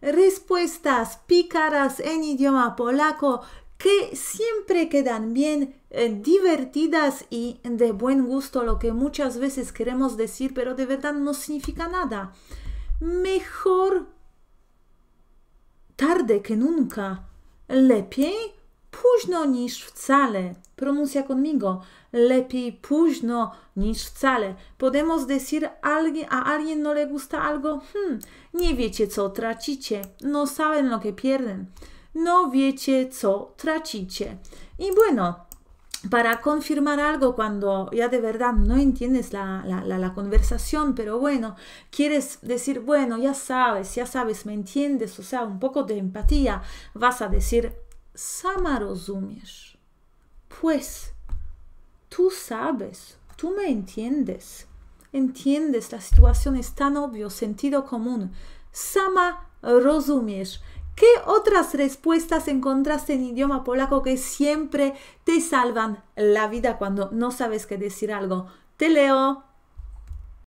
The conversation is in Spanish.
respuestas pícaras en idioma polaco que siempre quedan bien eh, divertidas y de buen gusto, lo que muchas veces queremos decir, pero de verdad no significa nada. Mejor tarde que nunca. Lepiej późno niż wcale. Pronuncia conmigo. Lepiej późno niż wcale. Podemos decir alguien, a alguien no le gusta algo. ni hmm, nie wiecie co tracicie. No saben lo que pierden. No wiecie co tracicie. Y bueno, para confirmar algo cuando ya de verdad no entiendes la, la, conversación, pero bueno, quieres decir, bueno, ya sabes, ya sabes, me entiendes, o sea, un poco de empatía, vas a decir sama rozumiesz, pues tú sabes, tú me entiendes, entiendes la situación, es tan obvio, sentido común, sama rozumiesz. ¿Qué otras respuestas encontraste en idioma polaco que siempre te salvan la vida cuando no sabes qué decir algo? Te leo.